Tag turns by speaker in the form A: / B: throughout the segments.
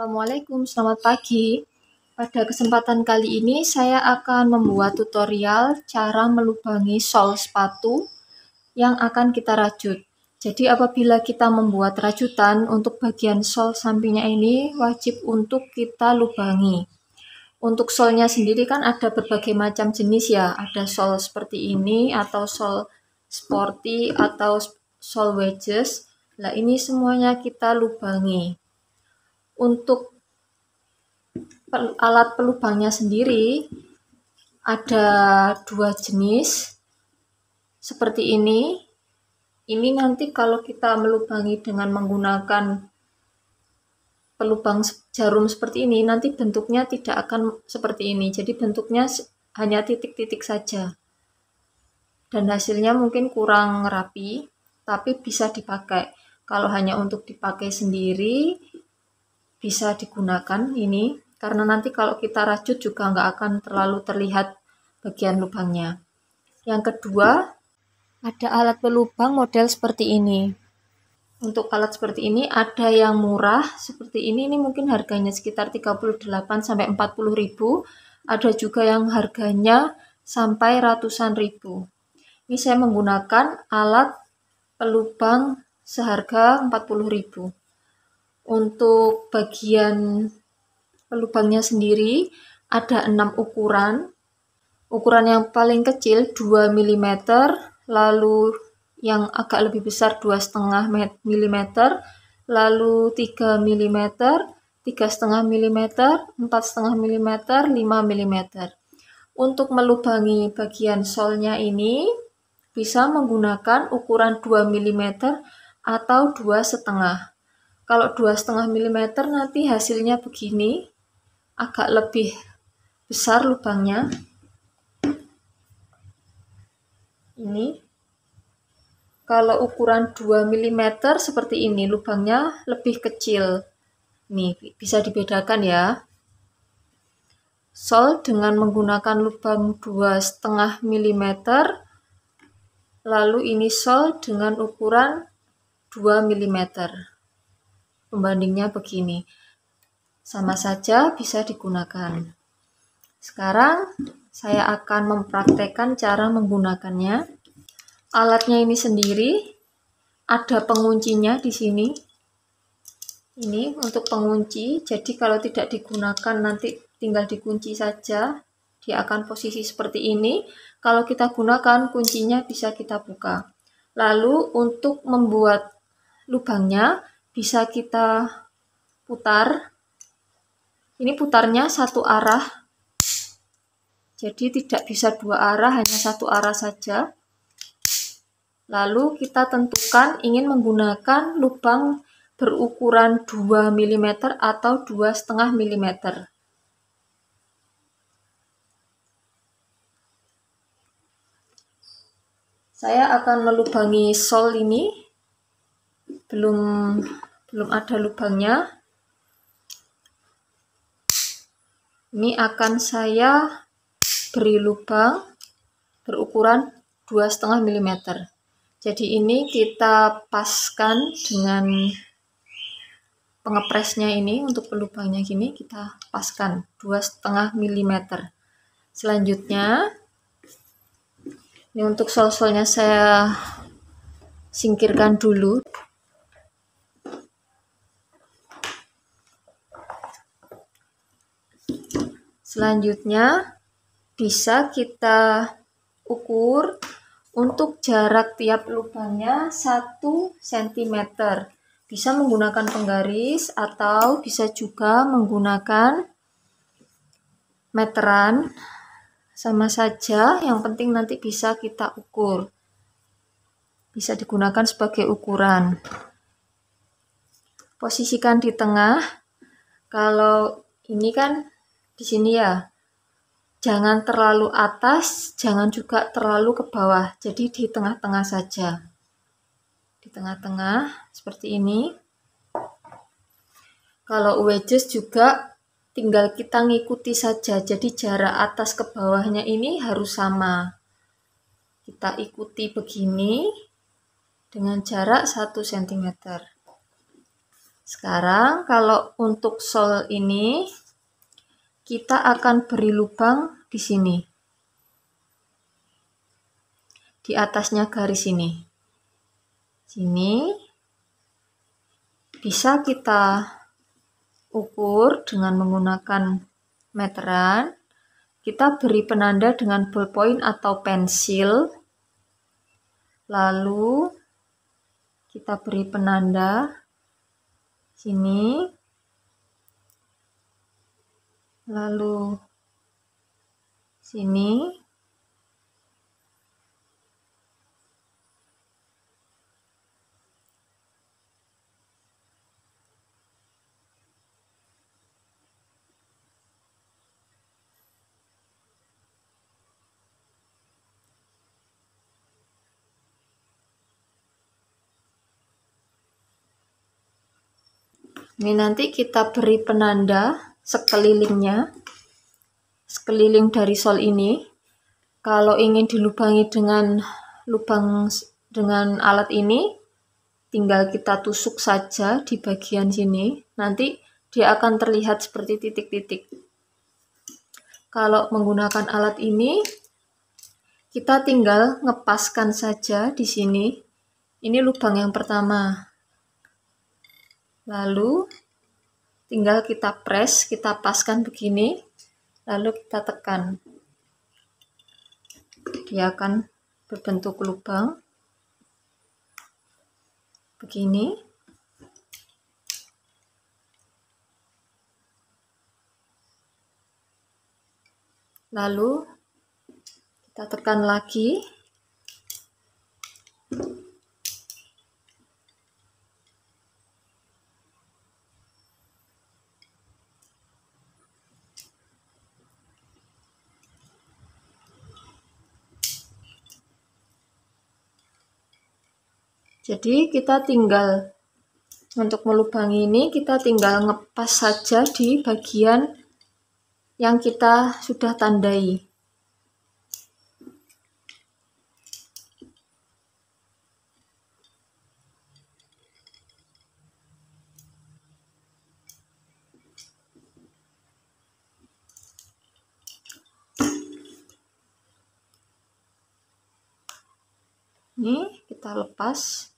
A: Assalamualaikum, selamat pagi. Pada kesempatan kali ini saya akan membuat tutorial cara melubangi sol sepatu yang akan kita rajut. Jadi apabila kita membuat rajutan untuk bagian sol sampingnya ini wajib untuk kita lubangi. Untuk solnya sendiri kan ada berbagai macam jenis ya, ada sol seperti ini atau sol sporty atau sol wedges. Nah ini semuanya kita lubangi untuk alat pelubangnya sendiri ada dua jenis seperti ini. Ini nanti kalau kita melubangi dengan menggunakan pelubang jarum seperti ini, nanti bentuknya tidak akan seperti ini. Jadi bentuknya hanya titik-titik saja. Dan hasilnya mungkin kurang rapi, tapi bisa dipakai. Kalau hanya untuk dipakai sendiri, bisa digunakan ini karena nanti kalau kita rajut juga nggak akan terlalu terlihat bagian lubangnya. Yang kedua, ada alat pelubang model seperti ini. Untuk alat seperti ini ada yang murah seperti ini ini mungkin harganya sekitar 38 sampai 40 ribu. Ada juga yang harganya sampai ratusan ribu. Ini saya menggunakan alat pelubang seharga 40 ribu. Untuk bagian lubangnya sendiri ada enam ukuran. Ukuran yang paling kecil 2 mm, lalu yang agak lebih besar 2,5 mm, lalu 3 mm, 3,5 mm, 4,5 mm, 5 mm. Untuk melubangi bagian solnya ini bisa menggunakan ukuran 2 mm atau 2,5. Kalau dua setengah milimeter nanti hasilnya begini, agak lebih besar lubangnya. Ini. Kalau ukuran 2 mm seperti ini, lubangnya lebih kecil. Nih, bisa dibedakan ya. Sol dengan menggunakan lubang dua setengah mm. Lalu ini sol dengan ukuran 2 mm. Pembandingnya begini. Sama saja bisa digunakan. Sekarang saya akan mempraktekkan cara menggunakannya. Alatnya ini sendiri ada penguncinya di sini. Ini untuk pengunci. Jadi kalau tidak digunakan nanti tinggal dikunci saja. Dia akan posisi seperti ini. Kalau kita gunakan kuncinya bisa kita buka. Lalu untuk membuat lubangnya bisa kita putar. Ini putarnya satu arah. Jadi tidak bisa dua arah, hanya satu arah saja. Lalu kita tentukan ingin menggunakan lubang berukuran 2 mm atau 2,5 mm. Saya akan melubangi sol ini belum belum ada lubangnya ini akan saya beri lubang berukuran 2,5 mm jadi ini kita paskan dengan pengepresnya ini untuk lubangnya gini kita paskan 2,5 mm selanjutnya ini untuk sol-solnya saya singkirkan dulu Selanjutnya, bisa kita ukur untuk jarak tiap lubangnya 1 cm. Bisa menggunakan penggaris atau bisa juga menggunakan meteran. Sama saja, yang penting nanti bisa kita ukur. Bisa digunakan sebagai ukuran. Posisikan di tengah. Kalau ini kan di sini ya. Jangan terlalu atas, jangan juga terlalu ke bawah. Jadi di tengah-tengah saja. Di tengah-tengah seperti ini. Kalau wedges juga tinggal kita ngikuti saja. Jadi jarak atas ke bawahnya ini harus sama. Kita ikuti begini dengan jarak 1 cm. Sekarang kalau untuk sol ini kita akan beri lubang di sini. Di atasnya garis ini. Sini. Bisa kita ukur dengan menggunakan meteran. Kita beri penanda dengan ballpoint atau pensil. Lalu kita beri penanda sini lalu sini Ini nanti kita beri penanda sekelilingnya sekeliling dari sol ini kalau ingin dilubangi dengan lubang dengan alat ini tinggal kita tusuk saja di bagian sini nanti dia akan terlihat seperti titik-titik kalau menggunakan alat ini kita tinggal ngepaskan saja di sini ini lubang yang pertama lalu tinggal kita press, kita paskan begini, lalu kita tekan. Dia akan berbentuk lubang. Begini. Lalu kita tekan lagi. Jadi kita tinggal untuk melubangi ini kita tinggal ngepas saja di bagian yang kita sudah tandai. Ini kita lepas.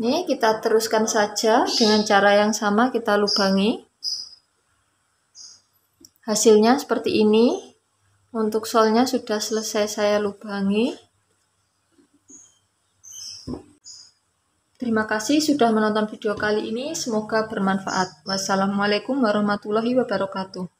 A: Ini kita teruskan saja dengan cara yang sama kita lubangi. Hasilnya seperti ini. Untuk solnya sudah selesai saya lubangi. Terima kasih sudah menonton video kali ini. Semoga bermanfaat. Wassalamualaikum warahmatullahi wabarakatuh.